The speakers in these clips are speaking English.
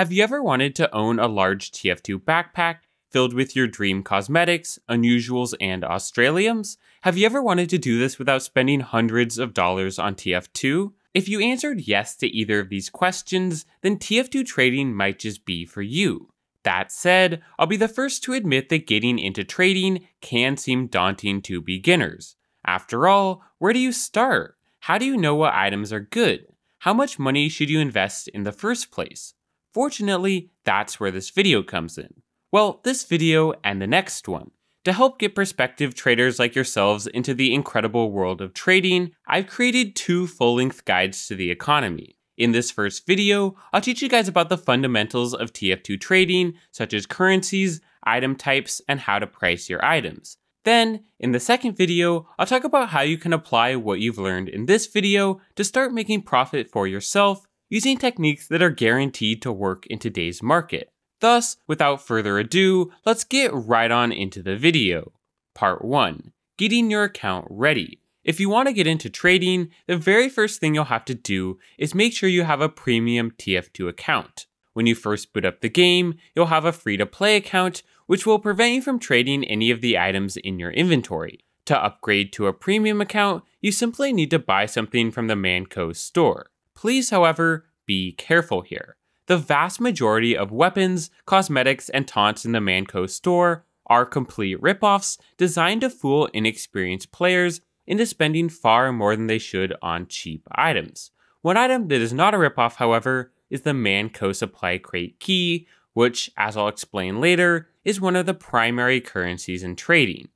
Have you ever wanted to own a large TF2 backpack filled with your dream cosmetics, unusuals, and Australiums? Have you ever wanted to do this without spending hundreds of dollars on TF2? If you answered yes to either of these questions, then TF2 trading might just be for you. That said, I'll be the first to admit that getting into trading can seem daunting to beginners. After all, where do you start? How do you know what items are good? How much money should you invest in the first place? Fortunately, that's where this video comes in. Well, this video and the next one. To help get prospective traders like yourselves into the incredible world of trading, I've created two full-length guides to the economy. In this first video, I'll teach you guys about the fundamentals of TF2 trading, such as currencies, item types, and how to price your items. Then, in the second video, I'll talk about how you can apply what you've learned in this video to start making profit for yourself using techniques that are guaranteed to work in today's market. Thus, without further ado, let's get right on into the video. Part 1. Getting your account ready. If you want to get into trading, the very first thing you'll have to do is make sure you have a premium TF2 account. When you first boot up the game, you'll have a free-to-play account, which will prevent you from trading any of the items in your inventory. To upgrade to a premium account, you simply need to buy something from the Manco store. Please, however, be careful here. The vast majority of weapons, cosmetics, and taunts in the Manco store are complete ripoffs designed to fool inexperienced players into spending far more than they should on cheap items. One item that is not a ripoff, however, is the Manco Supply Crate Key, which, as I'll explain later, is one of the primary currencies in trading.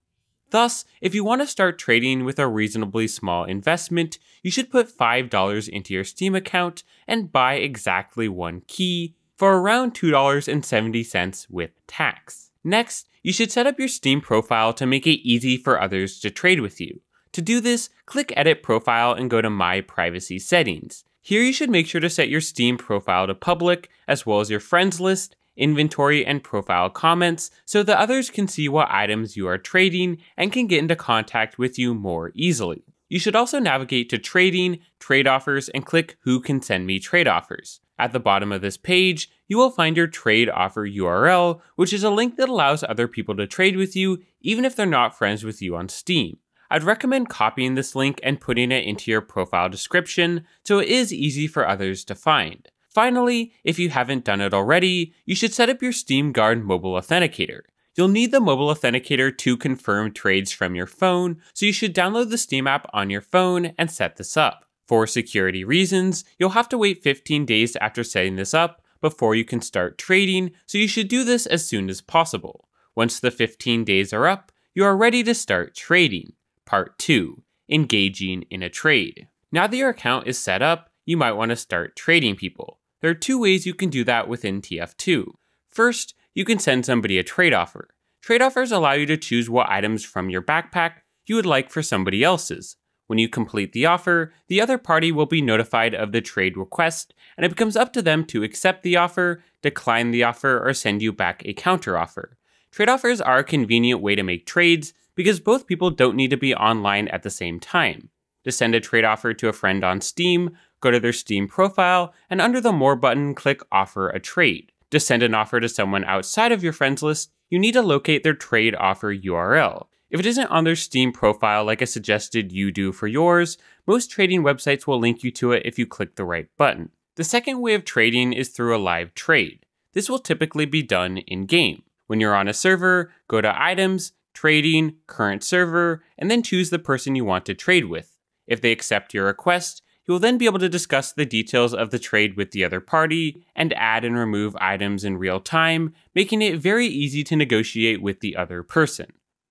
Thus, if you want to start trading with a reasonably small investment, you should put $5 into your Steam account and buy exactly one key for around $2.70 with tax. Next, you should set up your Steam profile to make it easy for others to trade with you. To do this, click Edit Profile and go to My Privacy Settings. Here you should make sure to set your Steam profile to public, as well as your friends list inventory, and profile comments so the others can see what items you are trading and can get into contact with you more easily. You should also navigate to Trading, Trade Offers, and click Who Can Send Me Trade Offers. At the bottom of this page, you will find your trade offer URL, which is a link that allows other people to trade with you, even if they're not friends with you on Steam. I'd recommend copying this link and putting it into your profile description so it is easy for others to find. Finally, if you haven't done it already, you should set up your Steam Guard mobile authenticator. You'll need the mobile authenticator to confirm trades from your phone, so you should download the Steam app on your phone and set this up. For security reasons, you'll have to wait 15 days after setting this up before you can start trading, so you should do this as soon as possible. Once the 15 days are up, you are ready to start trading. Part 2 Engaging in a Trade. Now that your account is set up, you might want to start trading people. There are two ways you can do that within TF2. First, you can send somebody a trade offer. Trade offers allow you to choose what items from your backpack you would like for somebody else's. When you complete the offer, the other party will be notified of the trade request, and it becomes up to them to accept the offer, decline the offer, or send you back a counteroffer. Trade offers are a convenient way to make trades because both people don't need to be online at the same time. To send a trade offer to a friend on Steam go to their Steam profile, and under the More button, click Offer a Trade. To send an offer to someone outside of your friends list, you need to locate their trade offer URL. If it isn't on their Steam profile like I suggested you do for yours, most trading websites will link you to it if you click the right button. The second way of trading is through a live trade. This will typically be done in game. When you're on a server, go to Items, Trading, Current Server, and then choose the person you want to trade with. If they accept your request, You'll then be able to discuss the details of the trade with the other party and add and remove items in real time, making it very easy to negotiate with the other person.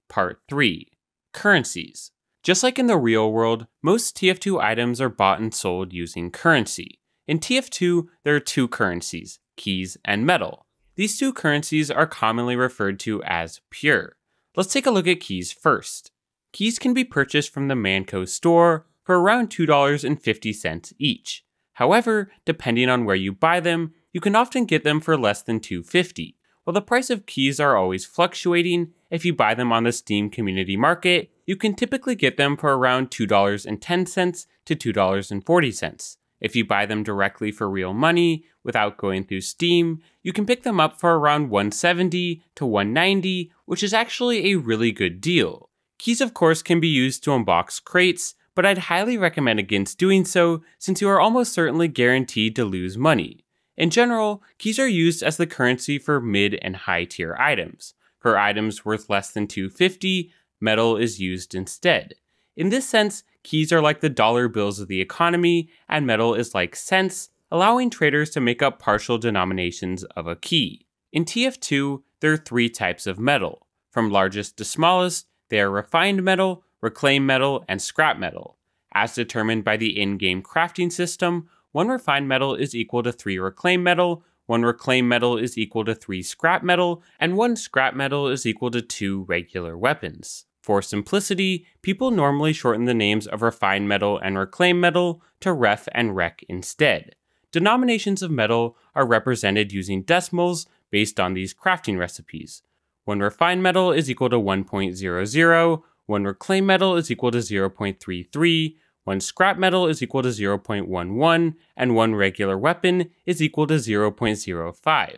Part 3 Currencies. Just like in the real world, most TF2 items are bought and sold using currency. In TF2, there are two currencies keys and metal. These two currencies are commonly referred to as pure. Let's take a look at keys first. Keys can be purchased from the Manco store for around $2.50 each. However, depending on where you buy them, you can often get them for less than $2.50. While the price of keys are always fluctuating, if you buy them on the Steam community market, you can typically get them for around $2.10 to $2.40. If you buy them directly for real money without going through Steam, you can pick them up for around 170 to 190, which is actually a really good deal. Keys of course can be used to unbox crates, but I'd highly recommend against doing so since you are almost certainly guaranteed to lose money. In general, keys are used as the currency for mid and high tier items. For items worth less than 250, metal is used instead. In this sense, keys are like the dollar bills of the economy, and metal is like cents, allowing traders to make up partial denominations of a key. In TF2, there are three types of metal. From largest to smallest, they are refined metal, reclaimed metal, and scrap metal. As determined by the in game crafting system, one refined metal is equal to three reclaimed metal, one reclaimed metal is equal to three scrap metal, and one scrap metal is equal to two regular weapons. For simplicity, people normally shorten the names of refined metal and reclaimed metal to ref and rec instead. Denominations of metal are represented using decimals based on these crafting recipes. One refined metal is equal to 1.00, 1 reclaimed metal is equal to 0.33, 1 scrap metal is equal to 0.11, and 1 regular weapon is equal to 0.05.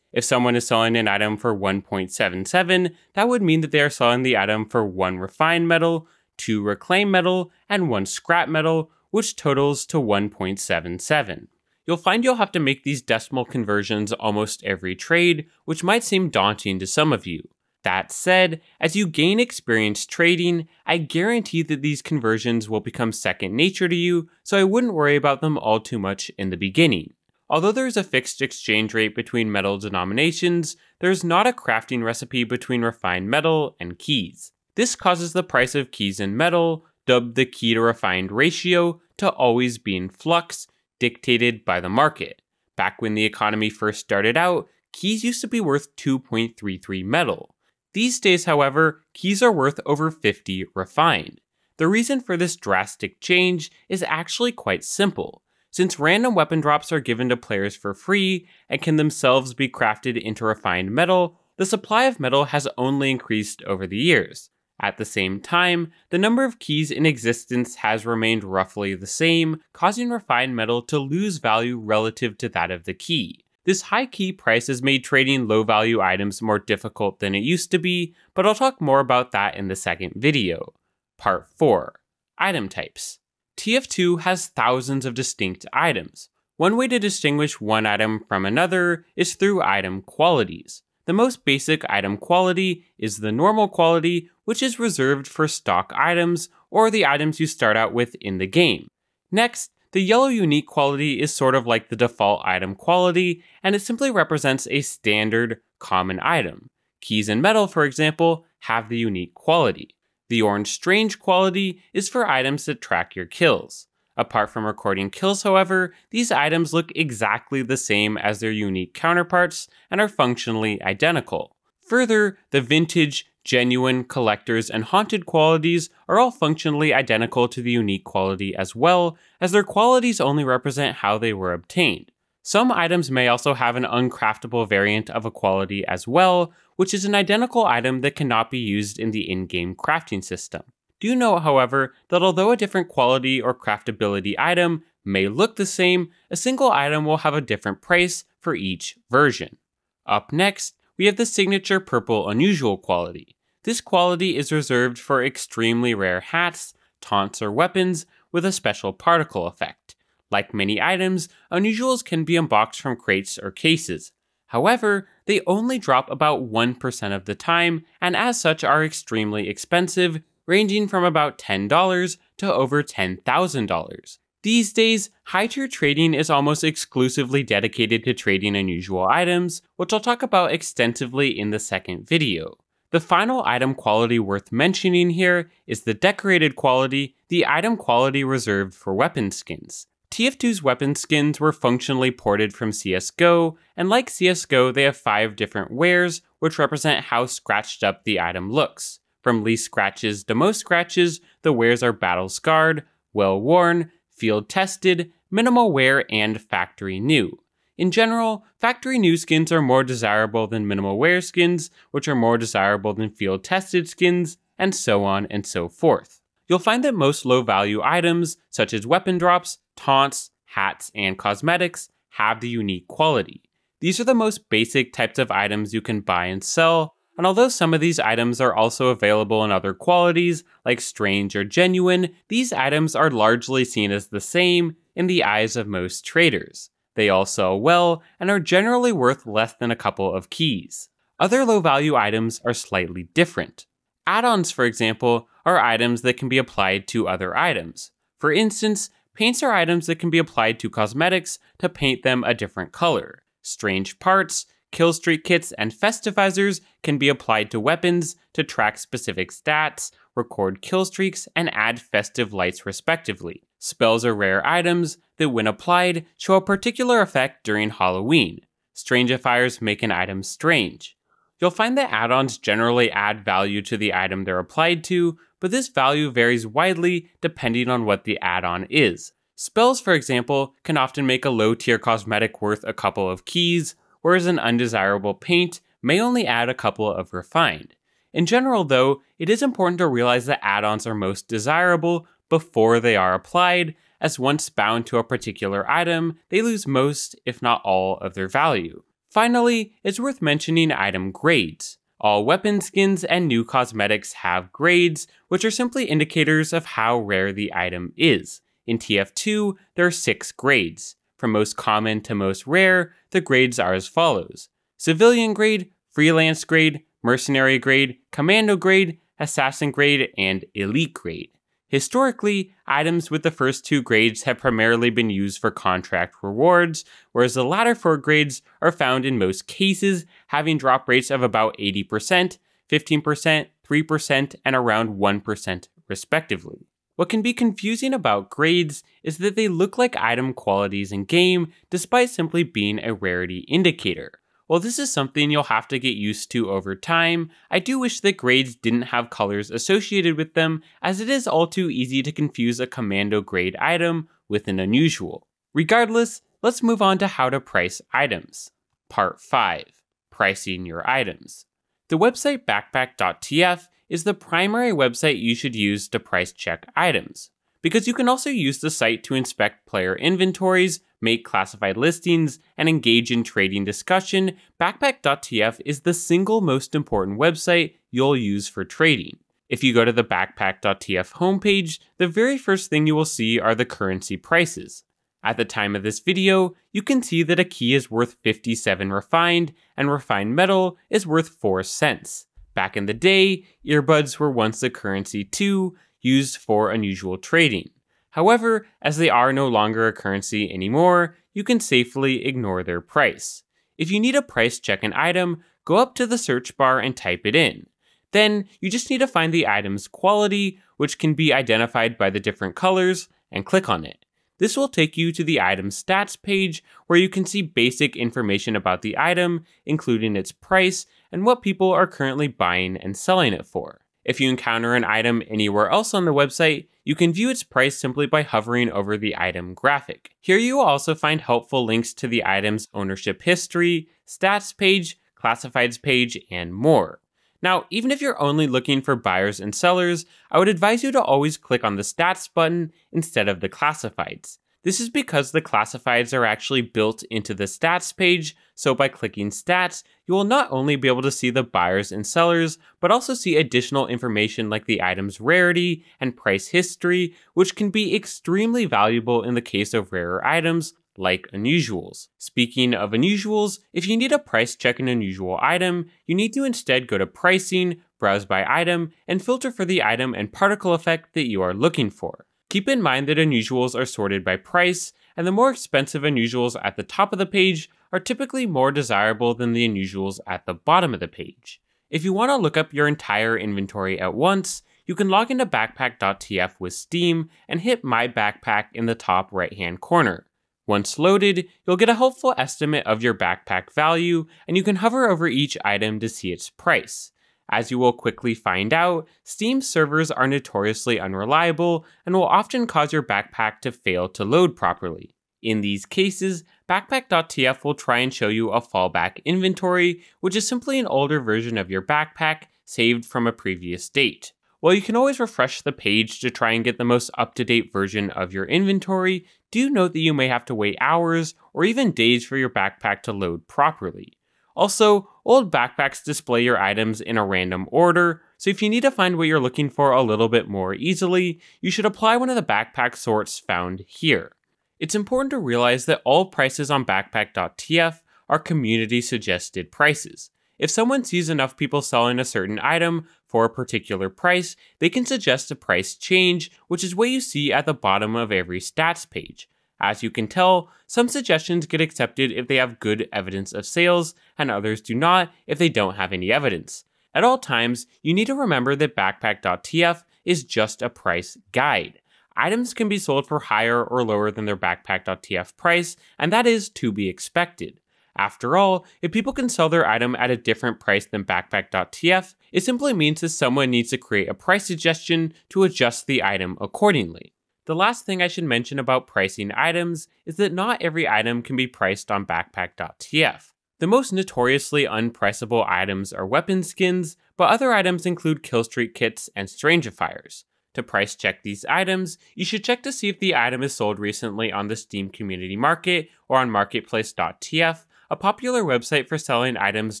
If someone is selling an item for 1.77, that would mean that they are selling the item for 1 refined metal, 2 reclaimed metal, and 1 scrap metal, which totals to 1.77. You'll find you'll have to make these decimal conversions almost every trade, which might seem daunting to some of you. That said, as you gain experience trading, I guarantee that these conversions will become second nature to you, so I wouldn't worry about them all too much in the beginning. Although there is a fixed exchange rate between metal denominations, there is not a crafting recipe between refined metal and keys. This causes the price of keys and metal, dubbed the key to refined ratio, to always be in flux, dictated by the market. Back when the economy first started out, keys used to be worth 2.33 metal. These days, however, keys are worth over 50 refined. The reason for this drastic change is actually quite simple. Since random weapon drops are given to players for free and can themselves be crafted into refined metal, the supply of metal has only increased over the years. At the same time, the number of keys in existence has remained roughly the same, causing refined metal to lose value relative to that of the key. This high key price has made trading low value items more difficult than it used to be, but I'll talk more about that in the second video. Part 4 Item Types TF2 has thousands of distinct items. One way to distinguish one item from another is through item qualities. The most basic item quality is the normal quality, which is reserved for stock items or the items you start out with in the game. Next the yellow unique quality is sort of like the default item quality, and it simply represents a standard common item. Keys and metal, for example, have the unique quality. The orange strange quality is for items that track your kills. Apart from recording kills, however, these items look exactly the same as their unique counterparts and are functionally identical. Further, the vintage, genuine, collectors, and haunted qualities are all functionally identical to the unique quality as well, as their qualities only represent how they were obtained. Some items may also have an uncraftable variant of a quality as well, which is an identical item that cannot be used in the in-game crafting system. Do note, however, that although a different quality or craftability item may look the same, a single item will have a different price for each version. Up next we have the signature purple unusual quality. This quality is reserved for extremely rare hats, taunts, or weapons with a special particle effect. Like many items, unusuals can be unboxed from crates or cases. However, they only drop about 1% of the time, and as such are extremely expensive, ranging from about $10 to over $10,000. These days, high tier trading is almost exclusively dedicated to trading unusual items, which I'll talk about extensively in the second video. The final item quality worth mentioning here is the decorated quality, the item quality reserved for weapon skins. TF2's weapon skins were functionally ported from CSGO, and like CSGO, they have five different wares, which represent how scratched up the item looks. From least scratches to most scratches, the wares are battle scarred, well worn, field tested, minimal wear, and factory new. In general, factory new skins are more desirable than minimal wear skins, which are more desirable than field tested skins, and so on and so forth. You'll find that most low value items, such as weapon drops, taunts, hats, and cosmetics, have the unique quality. These are the most basic types of items you can buy and sell, and although some of these items are also available in other qualities, like strange or genuine, these items are largely seen as the same in the eyes of most traders. They all sell well and are generally worth less than a couple of keys. Other low value items are slightly different. Add ons, for example, are items that can be applied to other items. For instance, paints are items that can be applied to cosmetics to paint them a different color. Strange parts kill streak kits, and festivizers can be applied to weapons to track specific stats, record kill streaks, and add festive lights respectively. Spells are rare items that, when applied, show a particular effect during Halloween. Strangifiers make an item strange. You'll find that add-ons generally add value to the item they're applied to, but this value varies widely depending on what the add-on is. Spells, for example, can often make a low-tier cosmetic worth a couple of keys, whereas an undesirable paint may only add a couple of refined. In general, though, it is important to realize that add ons are most desirable before they are applied, as once bound to a particular item, they lose most, if not all, of their value. Finally, it's worth mentioning item grades. All weapon skins and new cosmetics have grades, which are simply indicators of how rare the item is. In TF2, there are six grades from most common to most rare, the grades are as follows civilian grade, freelance grade, mercenary grade, commando grade, assassin grade, and elite grade. Historically, items with the first two grades have primarily been used for contract rewards, whereas the latter four grades are found in most cases, having drop rates of about 80%, 15%, 3%, and around 1%, respectively. What can be confusing about grades is that they look like item qualities in game despite simply being a rarity indicator. While this is something you'll have to get used to over time, I do wish that grades didn't have colors associated with them as it is all too easy to confuse a commando grade item with an unusual. Regardless, let's move on to how to price items. Part 5. Pricing your items. The website backpack.tf is the primary website you should use to price check items, because you can also use the site to inspect player inventories, make classified listings, and engage in trading discussion. Backpack.tf is the single most important website you'll use for trading. If you go to the backpack.tf homepage, the very first thing you will see are the currency prices. At the time of this video, you can see that a key is worth 57 refined, and refined metal is worth 4 cents. Back in the day, earbuds were once the currency too, used for unusual trading. However, as they are no longer a currency anymore, you can safely ignore their price. If you need a price check an item, go up to the search bar and type it in. Then, you just need to find the item's quality, which can be identified by the different colors, and click on it. This will take you to the item stats page where you can see basic information about the item, including its price and what people are currently buying and selling it for. If you encounter an item anywhere else on the website, you can view its price simply by hovering over the item graphic. Here you will also find helpful links to the item's ownership history, stats page, classifieds page, and more. Now, even if you're only looking for buyers and sellers, I would advise you to always click on the stats button instead of the classifieds. This is because the classifieds are actually built into the stats page, so by clicking stats, you will not only be able to see the buyers and sellers, but also see additional information like the item's rarity and price history, which can be extremely valuable in the case of rarer items like unusuals. Speaking of unusuals, if you need a price check an unusual item, you need to instead go to pricing, browse by item, and filter for the item and particle effect that you are looking for. Keep in mind that unusuals are sorted by price, and the more expensive unusuals at the top of the page are typically more desirable than the unusuals at the bottom of the page. If you want to look up your entire inventory at once, you can log into backpack.tf with Steam and hit My Backpack in the top right hand corner. Once loaded, you'll get a helpful estimate of your backpack value, and you can hover over each item to see its price. As you will quickly find out, Steam servers are notoriously unreliable and will often cause your backpack to fail to load properly. In these cases, backpack.tf will try and show you a fallback inventory, which is simply an older version of your backpack saved from a previous date. While you can always refresh the page to try and get the most up-to-date version of your inventory, do note that you may have to wait hours or even days for your backpack to load properly. Also, old backpacks display your items in a random order, so if you need to find what you're looking for a little bit more easily, you should apply one of the backpack sorts found here. It's important to realize that all prices on backpack.tf are community suggested prices. If someone sees enough people selling a certain item, for a particular price, they can suggest a price change, which is what you see at the bottom of every stats page. As you can tell, some suggestions get accepted if they have good evidence of sales, and others do not if they don't have any evidence. At all times, you need to remember that backpack.tf is just a price guide. Items can be sold for higher or lower than their backpack.tf price, and that is to be expected. After all, if people can sell their item at a different price than backpack.tf, it simply means that someone needs to create a price suggestion to adjust the item accordingly. The last thing I should mention about pricing items is that not every item can be priced on backpack.tf. The most notoriously unpriceable items are weapon skins, but other items include killstreak kits and strangifiers. To price check these items, you should check to see if the item is sold recently on the Steam Community Market or on marketplace.tf, a popular website for selling items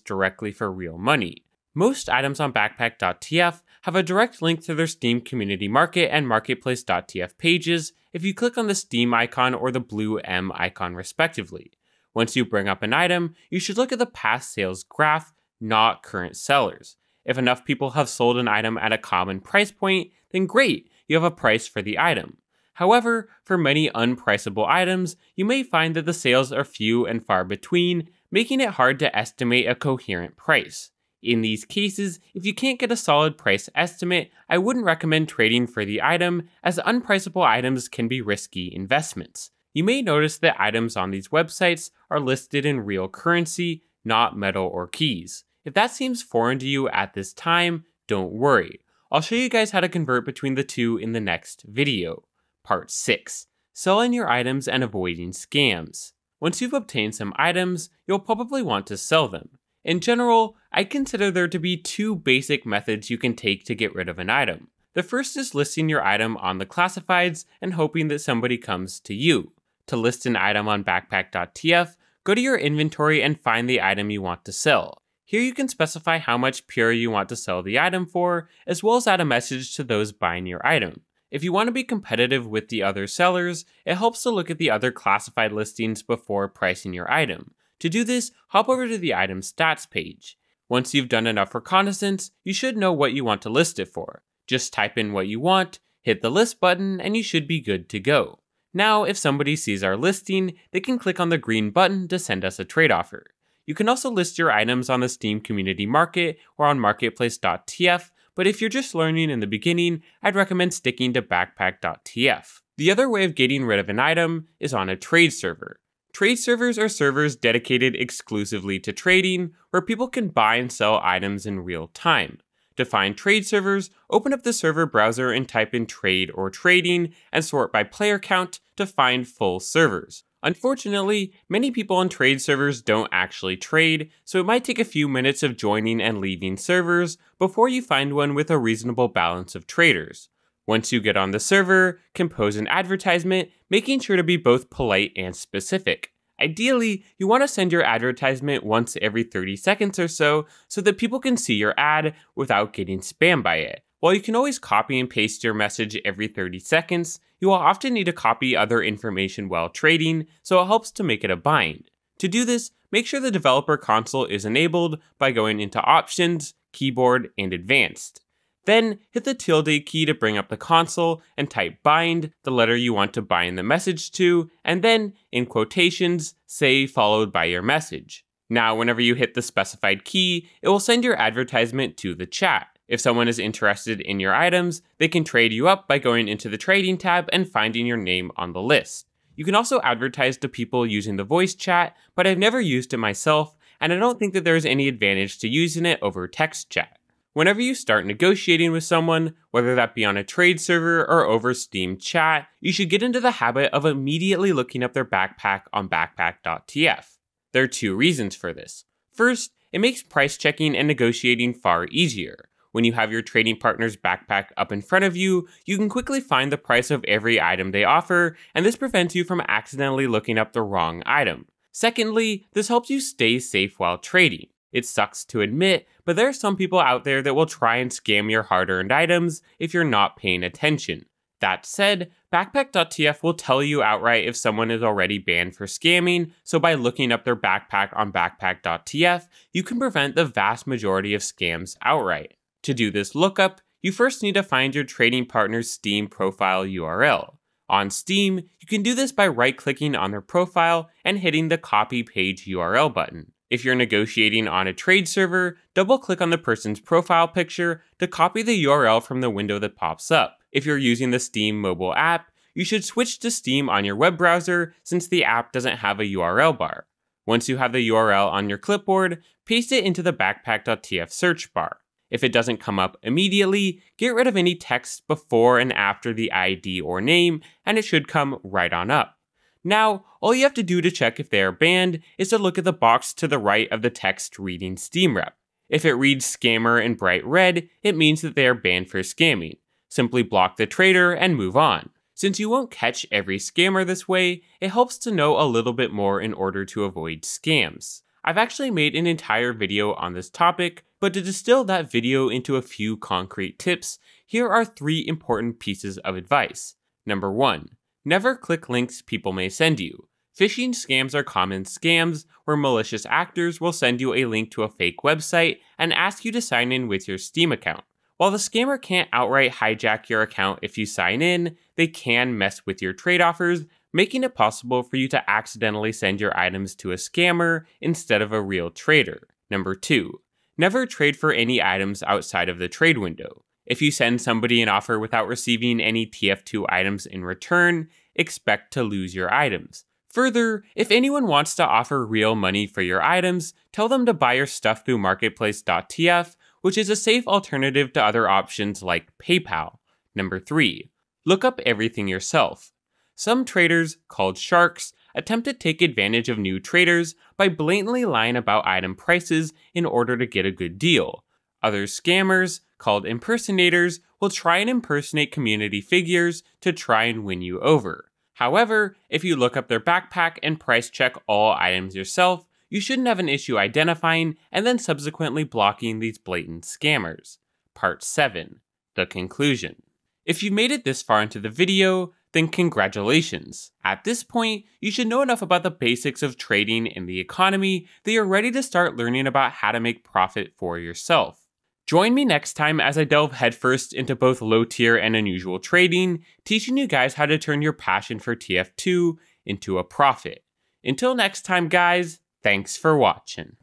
directly for real money. Most items on backpack.tf have a direct link to their Steam community market and marketplace.tf pages if you click on the Steam icon or the blue M icon respectively. Once you bring up an item, you should look at the past sales graph, not current sellers. If enough people have sold an item at a common price point, then great, you have a price for the item. However, for many unpriceable items, you may find that the sales are few and far between, making it hard to estimate a coherent price. In these cases, if you can't get a solid price estimate, I wouldn't recommend trading for the item, as unpriceable items can be risky investments. You may notice that items on these websites are listed in real currency, not metal or keys. If that seems foreign to you at this time, don't worry. I'll show you guys how to convert between the two in the next video, part 6, selling your items and avoiding scams. Once you've obtained some items, you'll probably want to sell them. In general, I consider there to be two basic methods you can take to get rid of an item. The first is listing your item on the classifieds and hoping that somebody comes to you. To list an item on backpack.tf, go to your inventory and find the item you want to sell. Here you can specify how much pure you want to sell the item for, as well as add a message to those buying your item. If you want to be competitive with the other sellers, it helps to look at the other classified listings before pricing your item. To do this, hop over to the item stats page. Once you've done enough reconnaissance, you should know what you want to list it for. Just type in what you want, hit the list button, and you should be good to go. Now, if somebody sees our listing, they can click on the green button to send us a trade offer. You can also list your items on the Steam Community Market or on marketplace.tf, but if you're just learning in the beginning, I'd recommend sticking to backpack.tf. The other way of getting rid of an item is on a trade server. Trade servers are servers dedicated exclusively to trading, where people can buy and sell items in real time. To find trade servers, open up the server browser and type in trade or trading, and sort by player count to find full servers. Unfortunately, many people on trade servers don't actually trade, so it might take a few minutes of joining and leaving servers before you find one with a reasonable balance of traders. Once you get on the server, compose an advertisement, making sure to be both polite and specific. Ideally, you want to send your advertisement once every 30 seconds or so so that people can see your ad without getting spam by it. While you can always copy and paste your message every 30 seconds, you will often need to copy other information while trading, so it helps to make it a bind. To do this, make sure the developer console is enabled by going into options, keyboard, and advanced. Then hit the tilde key to bring up the console and type bind, the letter you want to bind the message to, and then, in quotations, say followed by your message. Now, whenever you hit the specified key, it will send your advertisement to the chat. If someone is interested in your items, they can trade you up by going into the trading tab and finding your name on the list. You can also advertise to people using the voice chat, but I've never used it myself, and I don't think that there is any advantage to using it over text chat. Whenever you start negotiating with someone, whether that be on a trade server or over Steam chat, you should get into the habit of immediately looking up their backpack on backpack.tf. There are two reasons for this. First, it makes price checking and negotiating far easier. When you have your trading partner's backpack up in front of you, you can quickly find the price of every item they offer, and this prevents you from accidentally looking up the wrong item. Secondly, this helps you stay safe while trading. It sucks to admit, but there are some people out there that will try and scam your hard earned items if you're not paying attention. That said, backpack.tf will tell you outright if someone is already banned for scamming, so by looking up their backpack on backpack.tf, you can prevent the vast majority of scams outright. To do this lookup, you first need to find your trading partner's Steam profile URL. On Steam, you can do this by right clicking on their profile and hitting the Copy Page URL button. If you're negotiating on a trade server, double-click on the person's profile picture to copy the URL from the window that pops up. If you're using the Steam mobile app, you should switch to Steam on your web browser since the app doesn't have a URL bar. Once you have the URL on your clipboard, paste it into the backpack.tf search bar. If it doesn't come up immediately, get rid of any text before and after the ID or name, and it should come right on up. Now, all you have to do to check if they are banned is to look at the box to the right of the text reading Steam Rep. If it reads Scammer in bright red, it means that they are banned for scamming. Simply block the trader and move on. Since you won't catch every scammer this way, it helps to know a little bit more in order to avoid scams. I've actually made an entire video on this topic, but to distill that video into a few concrete tips, here are three important pieces of advice. Number one, Never click links people may send you. Phishing scams are common scams where malicious actors will send you a link to a fake website and ask you to sign in with your Steam account. While the scammer can't outright hijack your account if you sign in, they can mess with your trade offers, making it possible for you to accidentally send your items to a scammer instead of a real trader. Number 2. Never trade for any items outside of the trade window. If you send somebody an offer without receiving any TF2 items in return, expect to lose your items. Further, if anyone wants to offer real money for your items, tell them to buy your stuff through marketplace.tf, which is a safe alternative to other options like PayPal. Number 3. Look up everything yourself. Some traders, called sharks, attempt to take advantage of new traders by blatantly lying about item prices in order to get a good deal. Other scammers called impersonators will try and impersonate community figures to try and win you over. However, if you look up their backpack and price check all items yourself, you shouldn't have an issue identifying and then subsequently blocking these blatant scammers. Part 7 The Conclusion. If you made it this far into the video, then congratulations. At this point, you should know enough about the basics of trading and the economy that you're ready to start learning about how to make profit for yourself. Join me next time as I delve headfirst into both low tier and unusual trading, teaching you guys how to turn your passion for TF2 into a profit. Until next time, guys, thanks for watching.